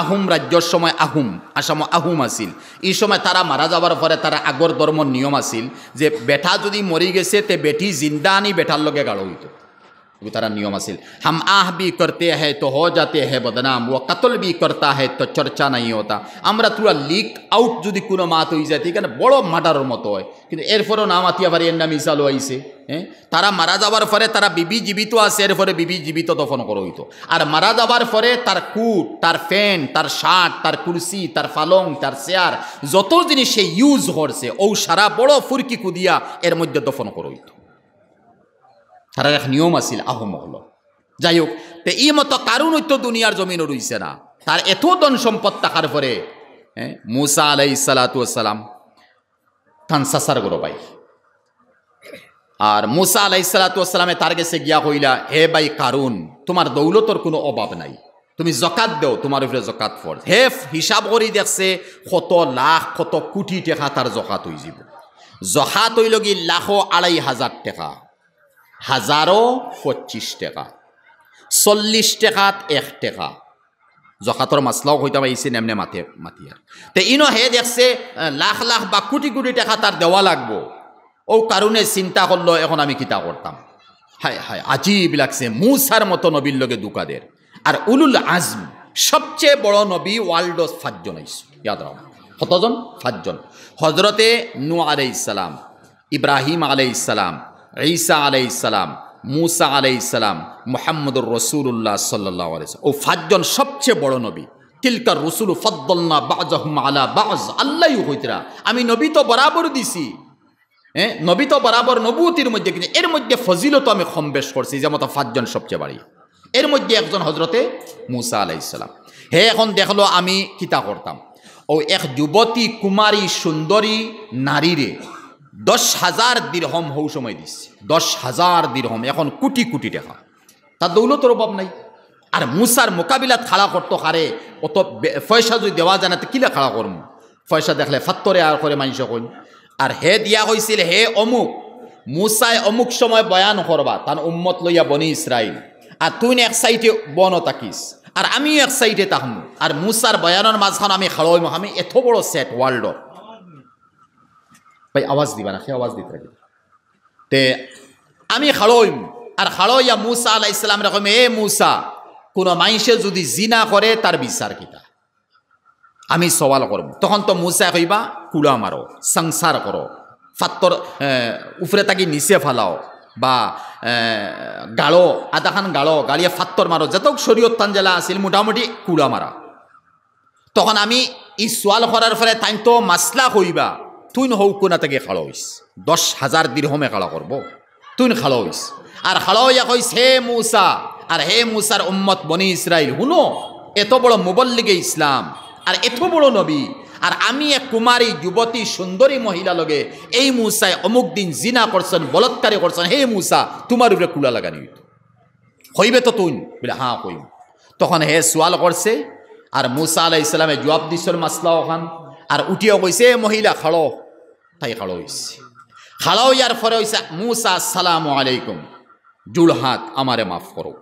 আহুম রাজ্যর সময় আহুম আসাম আহুম আছিল এই সময় তারা মারা যাওয়ার পরে তারা আগর ধর্ম নিয়ম আছিল যে বেটা যদি মরি গেছে তে বেটি জিন্দা আনি বেটার লগে গাড়ো হইত তারা নিয়ম नियम हासिल আহ বি করতে करते তো तो हो जाते हैं बदनाम বি করতা भी তো চর্চা নাই হতা আমরা তোরা লিক আউট যদি কোনো মাত হয়ে যায় এখানে বড় মাটার মতো হয় কিন্তু এরপরও নাম আতিয়া আবার এর নাম ইসাল হয়েছে হ্যাঁ তারা মারা যাবার ফলে তারা বিবি জীবিত আছে এর এরপরে বিবি জীবিত দফন করা হইতো আর মারা যাবার ফলে তার কুট তার ফ্যান তার শার্ট তার কুর্সি তার ফালং তার চেয়ার যত জিনিস সে ইউজ করছে ও সারা বড় ফুরকি কুদিয়া এর মধ্যে দফন করা হইতো তারা এক নিয়ম আছিল আহমগল যাই হোক তে ই মতো কারণ ঐত্য দুনিয়ার জমিনও রইছে না তার এত ধন সম্পদ থাকার পরে হ্যাঁ মুসা আলাই সালাতাম তান সাসার গরো ভাই আর মুসা আলাই সালাতামে তার কাছে গিয়া হইলা হে ভাই কারুন তোমার দৌলতর কোনো অভাব নাই তুমি জকাত দেও তোমার উপরে জকাত ফর হে হিসাব করি দেখছে কত লাখ কত কোটি টেকা তার জকাত হয়ে যাব জকাত হইল গিয়ে লাখো আড়াই হাজার টেকা হাজারো পঁচিশ টাকা চল্লিশ টাকাত এক টাকা জখাতৰ মাছলাও হইতে আহিছে নেমনে মাতে মাতি তো ইনো হে দেখছে লাখ লাখ বা কোটি কোটি টাকা তার দেওয়া লাগব ও কারণে চিন্তা করলো এখন আমি কিতা করতাম হায় হায় আজীব লাগছে মূসার মতো নবীর লগে দুকাদের আর উলুল আজম সবচেয়ে বড় নবী ওয়ার্ল্ড সাতজন আইসু ইয়াদ রাখ কতজন সাতজন হজরতে নু আলাই ইসলাম ইব্রাহিম আলাই ইসলাম ঈসা আলাই ইসালাম মুসা আলাই ইসালাম মোহাম্মদুর রসুল্লাহ সাল্লাহ আলাইসালাম ও ফাজজন সবচেয়ে বড় নবী তিলকার রসুল ফদ্দল্লা বাজ আলা বাজ আল্লাহ হইতরা আমি নবী তো বরাবর দিছি হ্যাঁ নবী তো বরাবর নবুতির মধ্যে কিন্তু এর মধ্যে ফজিলত আমি সমবেশ করছি মতো ফাজজন সবচেয়ে বাড়ি এর মধ্যে একজন হজরতে মুসা আলাই ইসলাম হে এখন দেখলো আমি কিতা করতাম ও এক যুবতী কুমারী সুন্দরী নারীরে দশ হাজার দীর্হম হৌ সময় দিচ্ছে দশ হাজার দীর্হম এখন কোটি কোটি টাকা তার দৌলতর অভাব নাই আর মুসার মোকাবিলা খাড়া করতো হারে অত পয়সা যদি দেওয়া তো কিলা খাড়া করম পয়সা দেখলে ফাত্তরে আর করে মানুষ কই আর হে দিয়া হয়েছিল হে অমুক মুসায় অমুক সময় বয়ান করবা তান উম্মত লইয়া বনি ইসরাইল আর তুই এক সাইডে বন তাকিস আর আমিও এক সাইডে তাহমু আর মুসার বয়ানের মাঝখান আমি খাড়ো আমি এত বড় সেট ওয়ার্ল্ডর ভাই আওয়াজ দিবা না সে আওয়াজ দিতে থাকি তে আমি হাড়ইম আর হাড়ইয়া মূসা আলাহ ইসলাম রকম এ মূসা কোনো মাইসে যদি জিনা করে তার বিচার কিতা আমি সওয়াল করব তখন তো মূসা কইবা কুড়া মারো সংসার করো ফাত্তর উফরে তাকি নিচে ফালাও বা গাড়ো আদাখান গাড়ো গাড়িয়ে ফাত্তর মারো যত শরীয়ত জেলা আছিল মোটামুটি কুড়া মারা তখন আমি ই সওয়াল করার ফলে তাই তো মাসলা কইবা তুইন কোনা থেকে খালোইস দশ হাজার দীর্ঘমে খালা করব তুই খালোইস আর খালো কইস হে মূসা আর হে মূসার উম্মত বনি ইসরাইল হুনো এত বড় মুবল্লিগে ইসলাম আর এত বড় নবী আর আমি এক কুমারী যুবতী সুন্দরী মহিলা লগে এই মূসায় অমুক দিন জিনা করছেন বলৎকারী করছেন হে মূসা তোমার উপরে কুলা লাগানি হইবে তো তুই বলে হ্যাঁ কইম তখন হে সোয়াল করছে আর মূসা আলাহ ইসলামে জবাব দিছর মাসলা ওখান আর উঠিয়া কইছে মহিলা খালো তাই খাড়ো হয়েছে খাড়া ইয়ার ফরে হয়েছে মুসা সালাম আলাইকুম জুল হাত আমারে মাফ করুক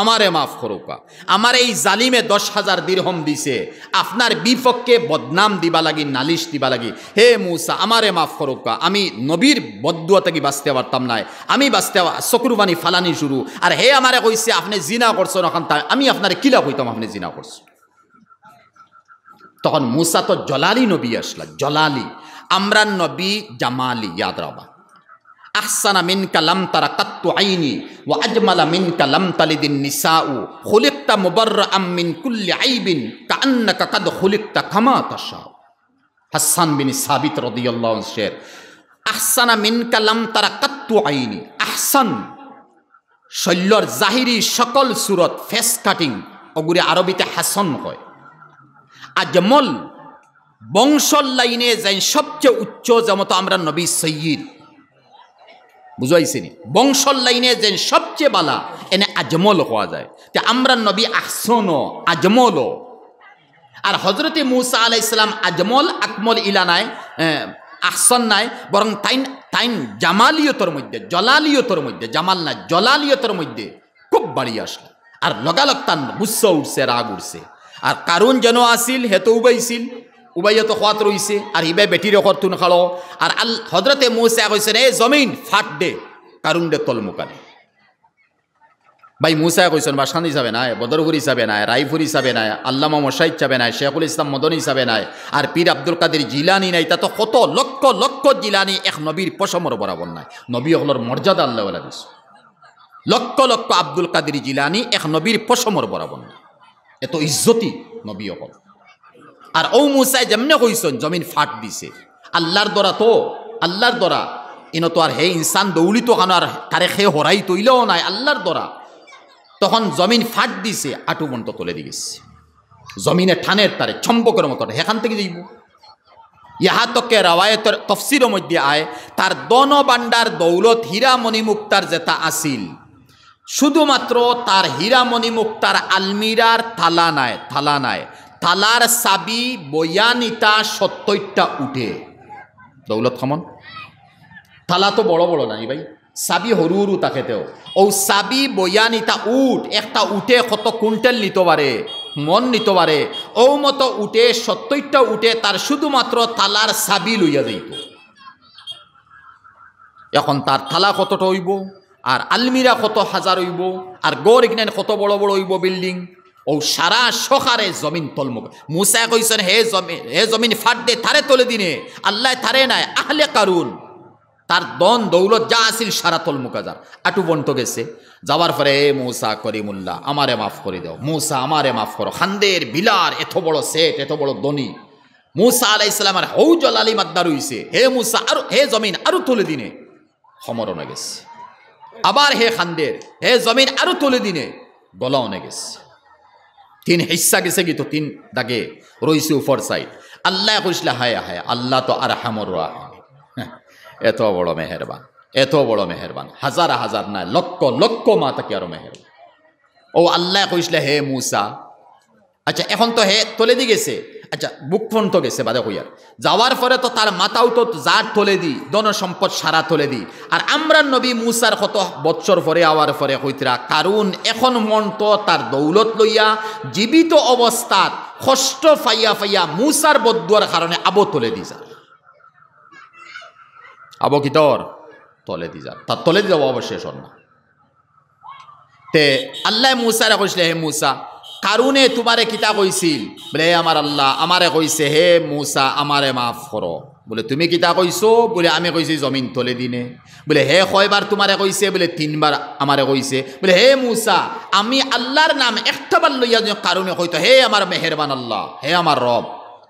আমারে মাফ করুকা আমার এই জালিমে দশ হাজার দীর্হম দিছে আপনার বিপক্ষে বদনাম দিবা লাগি নালিশ দিবা লাগি হে মুসা আমারে মাফ করুকা আমি নবীর বদুয়া থেকে বাঁচতে পারতাম নাই আমি বাঁচতে চকুরবানি ফালানি শুরু আর হে আমারে কইছে আপনি জিনা করছেন এখন তা আমি আপনার কিলা কইতাম আপনি জিনা করছো তখন মুসা তো জলালি নবী আসলা জলালি আমরা নবী জামালি ইয়াদ রাবা আহসানা মিন কালাম তারা কাত্তু আইনি ও আজমালা মিন কালাম তালিদিন নিসা উ হুলিকতা মুবর আমিন কুল্লি আইবিন কান্না কাকাদ হুলিকতা খামা তসাও হাসান বিন সাবিত রদিয়াল্লাহ শের আহসানা মিন কালাম তারা কাত্তু আইনি আহসান শৈল্যর জাহিরি সকল সুরত ফেস কাটিং ওগুলি আরবিতে হাসন হয় আজমল বংশর লাইনে যাই সবচেয়ে উচ্চ যেমত আমরা নবী সৈয়দ বুঝাইছিনি বংশর লাইনে যে সবচেয়ে বালা এনে আজমল হওয়া যায় যে আমরা নবী আসন আজমল আর হজরতে মূসা আলাইসালাম আজমল আকমল ইলা নাই আসন নাই বরং তাইন তাইন জামালিয়তর মধ্যে জলালিয়তর মধ্যে জামাল না জলালিয়তর মধ্যে খুব বাড়ি আসলো আর লগালগ তান গুসা উঠছে রাগ উঠছে আর কারণ যেন আসিল হেতু বাইছিল উবাইয়া তো খোয়াত রইছে আর হিবাই বেটির তুন খালো আর আল হজরতে মৌসা কইছে রে জমিন ফাট দে কারুন দে তল মোকানে ভাই মুসা কইছেন বাসান হিসাবে নাই বদরগুর হিসাবে নাই রায়পুর হিসাবে নাই আল্লামা মশাই হিসাবে নাই শেখুল ইসলাম মদন হিসাবে নাই আর পীর আব্দুল কাদের জিলানি নাই তা তো কত লক্ষ লক্ষ জিলানি এক নবীর পশমর বরাবর নাই নবী হলর মর্যাদা আল্লাহ দিস লক্ষ লক্ষ আব্দুল কাদের জিলানি এক নবীর পশমর বরাবর নাই এত ইজ্জতি নবী হল আর ও মুসাই যেমনে কইসন জমিন ফাট দিছে আল্লাহর দরা তো আল্লাহর দরা ইন তো আর হে ইনসান দৌলি তো কানো আর তারে হরাই তৈলেও নাই আল্লাহর দরা তখন জমিন ফাট দিছে আটু মন্ত তোলে দিয়ে গেছে জমিনে ঠানের তারে ছম্পকের মতন হেখান থেকে যাইব ইহাতকে রাওয়ায়তের তফসির মধ্যে আয় তার দন বান্ডার দৌলত হীরামণি মুক্তার যেটা আসিল শুধুমাত্র তার হীরামণি মুক্তার আলমিরার থালা নাই থালা নাই তালার সাবি বয়ানিতা সত্তরটা উঠে দৌলত খমন তালা তো বড় বড় নাই ভাই সাবি হরু হরু তাকেতেও ও সাবি বয়ানিতা উঠ একটা উঠে কত কুইন্টাল নিতে পারে মন নিতে পারে ও মতো উঠে সত্তরটা উঠে তার শুধুমাত্র তালার সাবি লইয়া যাইত এখন তার থালা কতটা হইব আর আলমিরা কত হাজার হইব আর গড় এখানে কত বড় বড় হইব বিল্ডিং ও সারা সখারে জমিন তলমুখ মুসায় কইসেন হে জমিন হে জমিন ফাট দে তারে তোলে দিনে আল্লাহ তারে নাই আহলে কারুন তার দন দৌলত যা আসিল সারা তলমুকা যার আটু বন্ট গেছে যাওয়ার পরে এ মৌসা করিমুল্লাহ আমারে মাফ করে দাও মৌসা আমারে মাফ করো খান্দের বিলার এত বড় সেট এত বড় দনি মূসা আলাই ইসলামের হৌজল আলী মাদ্দার হইছে হে মূসা আর হে জমিন আরো তুলে দিনে সমরণে গেছে আবার হে খান্দের হে জমিন আরো তুলে দিনে গলাও গেছে তিন হিসা গেছে কি তো তিন দাগে রইসু সাইড আল্লাহ কইসলে হায়া হায়া আল্লাহ তো আর হামর হ্যাঁ, এত বড় মেহরবান এত বড় মেহরবান হাজার হাজার না লক্ষ লক্ষ মা তাকে আরো মেহরবান ও আল্লাহ কইসলে হে মূসা আচ্ছা এখন তো হে তলে দি গেছে আচ্ছা বুক তো গেছে বাদে হইয়ার যাওয়ার পরে তো তার মাতাও তো যার তোলে দি সম্পদ সারা তোলে দি আর আমরা নবী মুসার কত বৎসর পরে আওয়ার পরে হইতরা কারণ এখন মন তো তার দৌলত লইয়া জীবিত অবস্থাত কষ্ট ফাইয়া ফাইয়া মুসার বদুয়ার কারণে আবো তোলে দি যার আবো কি তোর তলে দি যার তার তলে দি যাব অবশেষ না তে আল্লাহ মুসারা কইসলে হে মুসা কারণে তোমারে কিতা কইছিল বলে আমার আল্লাহ আমারে কইছে হে মূসা আমারে মাফ করো বলে তুমি কিতা কইছো বলে আমি কইছি জমিন তলে দিনে বলে হে কয়বার তোমারে কইছে বলে তিনবার আমারে কইছে বলে হে মূসা আমি আল্লাহর নাম একটাবার লইয়া কারণে কইতো হে আমার মেহেরবান আল্লাহ হে আমার রব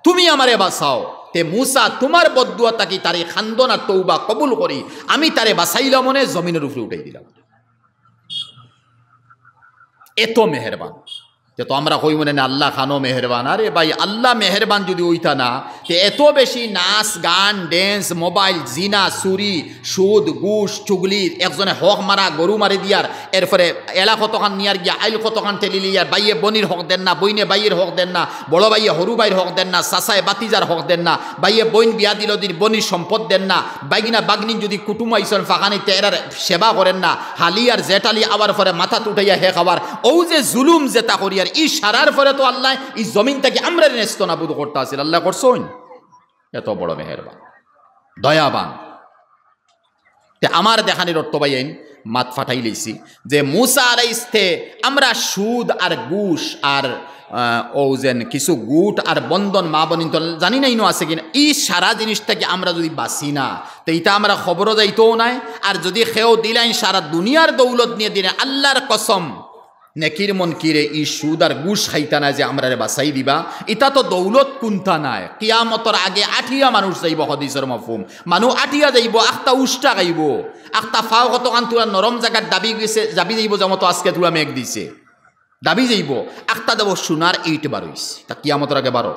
তুমি আমারে বাঁচাও তে মূসা তোমার বদুয়া তাকি তারে খান্দনা তৌবা কবুল করি আমি তারে বাঁচাইলাম মনে জমিনের উপরে উঠাই দিলাম এত মেহেরবান যে তো আমরা কই মনে আল্লাহ খানো মেহরবান আরে ভাই আল্লাহ মেহরবান যদি ওইটা না এত বেশি নাচ গান ডেন্স মোবাইল জিনা সুরি সুদ গুস চুগলি একজনে হক মারা গরু মারি দিয়ার এরপরে এলা কতখান নিয়ার গিয়া আইল কতখান ঠেলি লিয়ার বাইয়ে বনির হক দেন না বইনে বাইয়ের হক দেন না বড় বাইয়ে হরু বাইয়ের হক দেন না সাসায় বাতিজার হক দেন না বাইয়ে বইন বিয়া দিল দিন বনির সম্পদ দেন না বাইগিনা বাগনি যদি কুটুম আইসন ফাঁকানি তেরার সেবা করেন না হালি আর জেটালি আবার ফরে মাথা তুটাইয়া হে খাবার ও যে জুলুম জেতা করিয়ার ই সারার ফরে তো আল্লাহ ই থেকে আমরা নেস্ত নাবুদ করতে আসিল আল্লাহ করছইন এত বড় মেহরবান দয়াবান আমার দেখানির অর্থ আইন মাত ফাটাই লইছি যে মুসা আর ইস্তে আমরা সুদ আর গুষ আর ও যেন কিছু গুট আর বন্ধন মা বনিত জানি না ইনো আছে কিনা ই সারা জিনিসটাকে আমরা যদি বাঁচি না তো এটা আমরা খবরও যাইতেও নাই আর যদি খেয়েও দিলাইন সারা দুনিয়ার দৌলত নিয়ে দিলে আল্লাহর কসম নেকির মন কিরে ই সুদ আর গুস যে আমরা বাসাই দিবা ইতা তো দৌলত কুন্তা নাই কিয়ামতর আগে আঠিয়া মানুষ যাইব হদিসের মফুম মানু আঠিয়া যাইব আখতা উষ্টা গাইব আখতা ফাও কত কান তোরা নরম জায়গার দাবি গেছে যাবি যাইব মতো আজকে তোরা মেঘ দিছে দাবি যাইব আখতা দেব সোনার ইট বারইস তা কিয়ামতর আগে বারো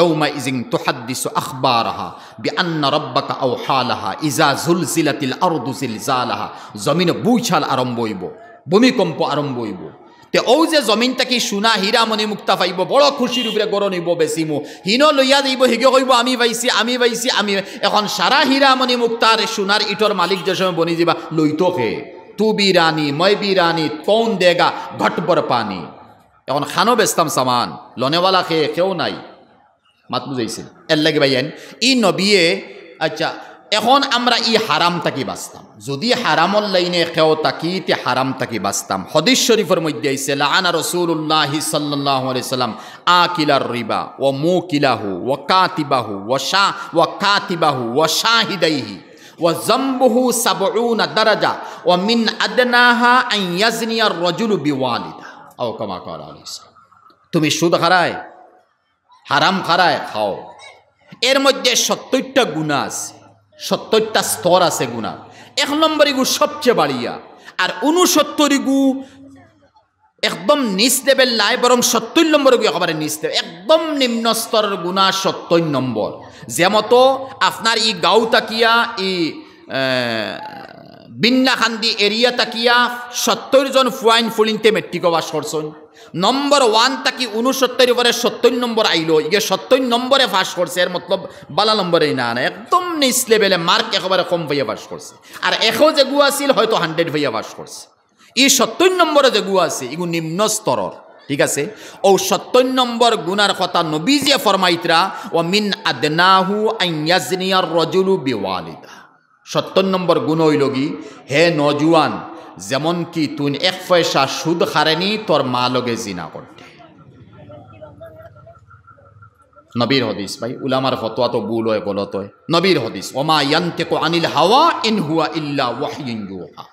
يومئذ تحدث أخبارها بأن ربك أوحى إذا زلزلت الأرض زلزالها زمين بوچال أرم بويبو ভূমিকম্প আরম্ভ হইব তে ও যে জমিনটাকে সোনা হীরা মনি মুক্তা পাইব বড় খুশির উপরে গড় নিব বেচিম হীন লইয়া দিব হিগে কইব আমি পাইছি আমি পাইছি আমি এখন সারা হীরা মনি মুক্তার সোনার ইটর মালিক যে সময় বনি যাবা লইতো খে তু বি রানী মই বি রানী কৌন দেগা ঘটবর পানি এখন খানো বেস্তাম সামান লনেওয়ালা খেয়ে কেউ নাই মাত বুঝাইছেন এর লাগে ভাইয়েন ই নবিয়ে আচ্ছা এখন আমরা ই হারাম তাকি বাঁচতাম যদি হারামল লাইনে কেউ তে হারাম তাকি বাঁচতাম হদিস শরীফের মধ্যে আইসে লানা রসুল্লাহ সাল্লাম আ কিলার রিবা ও মো কিলাহু ও কাতিবাহু ও শাহ ও কাতিবাহু ও শাহিদাইহি ও জম্বহু সাবউনা দারাজা ও মিন আদনাহা আই ইয়াজনিয়ার রজুলু বিওয়ালিদা ও কমা তুমি সুদ হারায় হারাম খারায় খাও এর মধ্যে সত্তরটা গুণা আছে সত্তরটা স্তর আছে গুণা এক নম্বর গু সবচেয়ে বাড়িয়া আর উনসত্তর গু একদম নিচ লেভেল নাই বরং সত্তর নম্বর গু একেবারে নিচ লেভেল একদম নিম্ন স্তরের গুণা সত্তর নম্বর যেমত আপনার ই গাউ তাকিয়া ই বিন্নাখান্দি এরিয়া তাকিয়া সত্তর জন ফুয়াইন ফুলিনতে মেট্রিক বা সরসন নম্বর ওয়ান তাকি উনসত্তর পরে সত্তর নম্বর আইলো ইয়ে সত্তর নম্বরে ফাঁস করছে এর মতলব বালা নম্বরে না না একদম নিচ লেভেলে মার্ক একেবারে কম ভাইয়া বাস করছে আর এখো যে গু আছিল হয়তো হান্ড্রেড ভাইয়া বাস করছে ই সত্তর নম্বরে যে গু আছে ইগু নিম্ন স্তরর ঠিক আছে ও সত্তর নম্বর গুনার কথা নবী যে ফরমাইতরা ও মিন আদনাহু আইয়াজনিয়ার রজুলু বিওয়ালিদা সত্তর নম্বর গুণ হইলগি হে নজুয়ান যেমন কি তুই এক পয়সা সুদ হারেনি তোর মা লগে জিনা করতে নবীর হদিস ভাই উলামার ফতোয়া তো বুল হয় বলত নবীর হদিস ওমা ইয়ান্তে কো আনিল হাওয়া ইন হুয়া ইল্লা ওয়াহিন ইউহা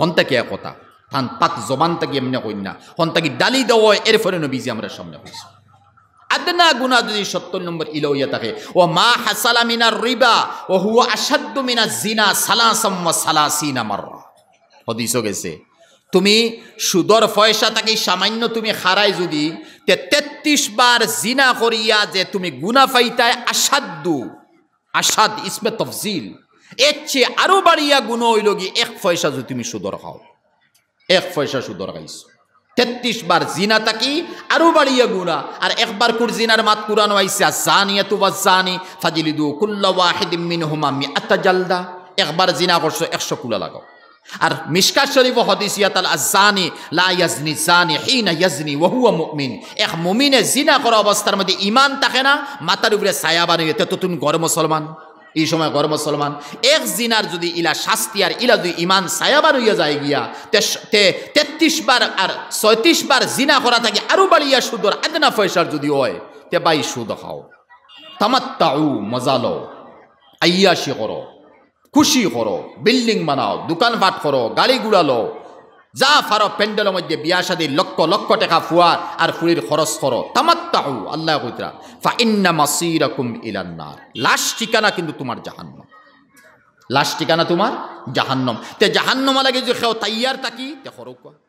হন্তে কে কথা থান পাক জবান তাকি এমনি কইনা হন্তাকি ডালি দেওয়া এর ফলে নবীজি আমরা সামনে হয়েছে আদনা গুণা যদি সত্তর নম্বর ইলইয়া থাকে ও মা হাসালা মিনার রিবা ও হুয়া আসাদ্য মিনা জিনা সালাসাম্মা সালাসিনা মার হদিস গেছে তুমি সুদর পয়সা থাকি সামান্য তুমি হারাই যদি তে তেত্রিশ বার জিনা করিয়া যে তুমি গুনা ফাইতায় আসাদ্দু আসাদ ইসমে তফজিল এর চেয়ে আরও বাড়িয়া গুণ ওই গিয়ে এক পয়সা যদি তুমি সুদর খাও এক পয়সা সুদর খাইছো তেত্রিশ বার জিনা তাকি আরও বাড়িয়ে গুণা আর একবার কুর জিনার মাত কুরানো আইসা জানি এত বা জানি ফাজিলিদু কুল্লাহিদিন হুমামি আত্মা জালদা একবার জিনা করছো একশো কুলা লাগাও আর মিসকা শরীফ হদিস ইয়াতাল আজানি লা ইয়াজনি জানি না ইয়াজনি ওহুয়া মুমিন এক মুমিনে জিনা করা অবস্থার মধ্যে ইমান থাকে না মাতার উপরে ছায়া বানিয়ে তো তুমি গড় মুসলমান এই সময় গর মুসলমান এক জিনার যদি ইলা শাস্তি আর ইলা যদি ইমান সায়াবার হইয়া যায় গিয়া তেত্রিশ বার আর ছয়ত্রিশ বার জিনা করা থাকে আরো বাড়িয়া সুদর আদনা ফয়সার যদি হয় তে বাই সুদ হও তামাত্তাউ মজালো আইয়াসি করো খুশি করো বিল্ডিং বানাও দোকানপাট করো গাড়ি গুড়ালো যা ফারো প্যান্ডেলের মধ্যে বিয়া সাদি লক্ষ লক্ষ টাকা ফুয়ার আর ফুরির খরচ করো তামাত্তাহু আল্লাহ কইতরা ফা ইন্না মাসিরাকুম ইলান্নার লাশ ঠিকানা কিন্তু তোমার জাহান্ন লাশ ঠিকানা তোমার জাহান্নম তে জাহান্নমা লাগে যে খেও তাইয়ার তাকি তে খরক